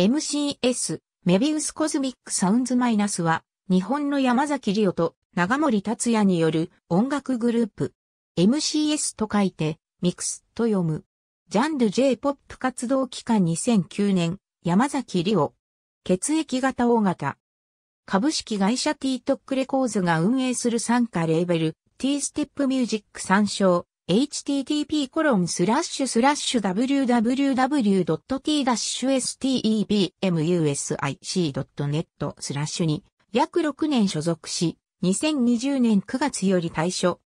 MCS、メビウスコズミックサウンズマイナスは、日本の山崎里オと長森達也による音楽グループ。MCS と書いて、ミクスと読む。ジャンル J-POP 活動期間2009年、山崎里オ。血液型 O 型。株式会社 T-TOC レコーズが運営する参加レーベル、T-STEP ミュージック参照。http://www.t-stebmusic.net スラッシュに約6年所属し、2020年9月より退所。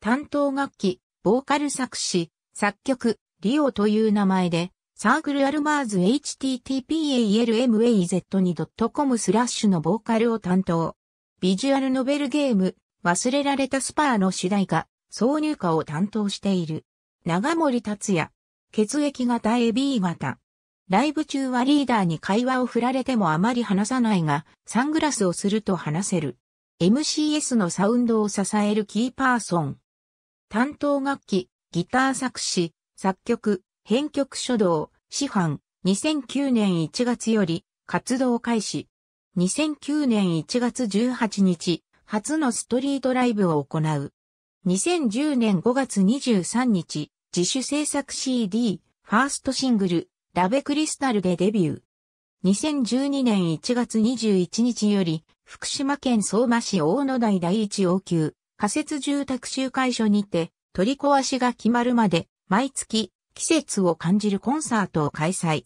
担当楽器、ボーカル作詞、作曲、リオという名前で、サークルアルマーズ http://almaz2.com スラッシュのボーカルを担当。ビジュアルノベルゲーム、忘れられたスパーの主題歌、挿入歌を担当している。長森達也。血液型 AB 型。ライブ中はリーダーに会話を振られてもあまり話さないが、サングラスをすると話せる。MCS のサウンドを支えるキーパーソン。担当楽器、ギター作詞、作曲、編曲書道、師範、2009年1月より活動開始。2009年1月18日、初のストリートライブを行う。2010年5月23日、自主制作 CD、ファーストシングル、ラベクリスタルでデビュー。2012年1月21日より、福島県相馬市大野台第一応急、仮設住宅集会所にて、取り壊しが決まるまで、毎月、季節を感じるコンサートを開催。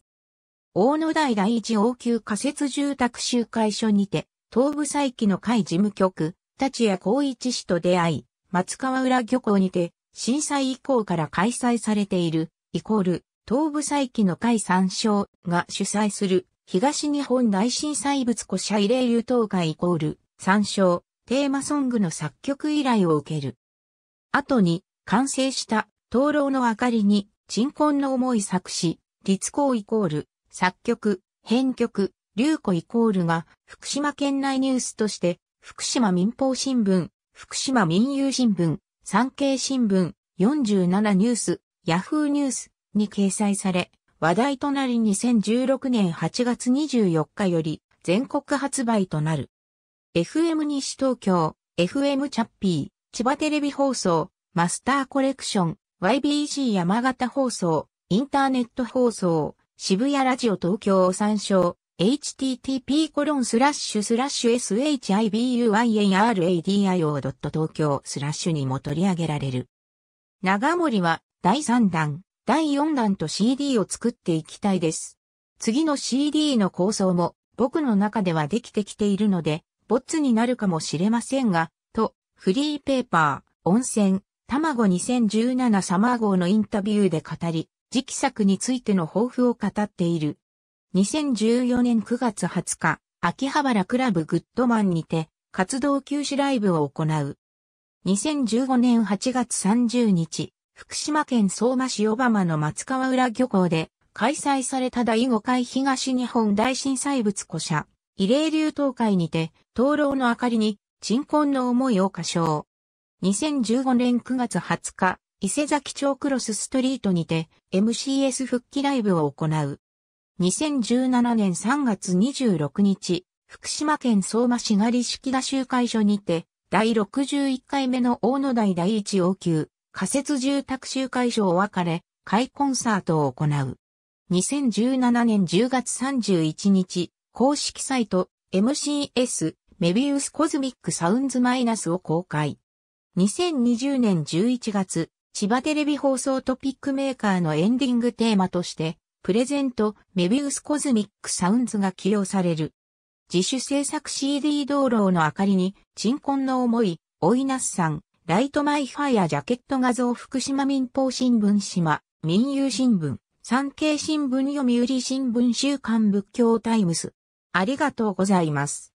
大野台第一応急仮設住宅集会所にて、東部再起の会事務局、立谷光一氏と出会い、松川浦漁港にて、震災以降から開催されている、イコール、東部再起の会参照が主催する、東日本大震災物古社慰霊流等会イコール、参照、テーマソングの作曲依頼を受ける。後に、完成した、灯籠の明かりに、鎮魂の思い作詞、立候イコール、作曲、編曲、流子イコールが、福島県内ニュースとして、福島民放新聞、福島民友新聞、産経新聞、47ニュース、ヤフーニュースに掲載され、話題となり2016年8月24日より全国発売となる。FM 西東京、FM チャッピー、千葉テレビ放送、マスターコレクション、YBC 山形放送、インターネット放送、渋谷ラジオ東京を参照、http コロンスラッシュスラッシュ shibuyanradio.tokyo スラッシュにも取り上げられる。長森は第3弾、第4弾と CD を作っていきたいです。次の CD の構想も僕の中ではできてきているので、ボッツになるかもしれませんが、と、フリーペーパー、温泉、卵2017サマー号のインタビューで語り、次期作についての抱負を語っている。2014年9月20日、秋葉原クラブグッドマンにて活動休止ライブを行う。2015年8月30日、福島県相馬市小浜の松川浦漁港で開催された第5回東日本大震災物古社、異例流東会にて、灯籠の明かりに鎮魂の思いを歌唱。2015年9月20日、伊勢崎町クロスストリートにて MCS 復帰ライブを行う。2017年3月26日、福島県相馬市が立式田集会所にて、第61回目の大野台第一応急、仮設住宅集会所を別れ、会コンサートを行う。2017年10月31日、公式サイト MCS メビウスコズミックサウンズマイナスを公開。2020年11月、千葉テレビ放送トピックメーカーのエンディングテーマとして、プレゼント、メビウスコズミックサウンズが起用される。自主制作 CD 道路の明かりに、鎮魂の思い、追いなすさん、ライトマイファイアジャケット画像福島民放新聞島、民友新聞、産経新聞読売新聞週刊仏教タイムス。ありがとうございます。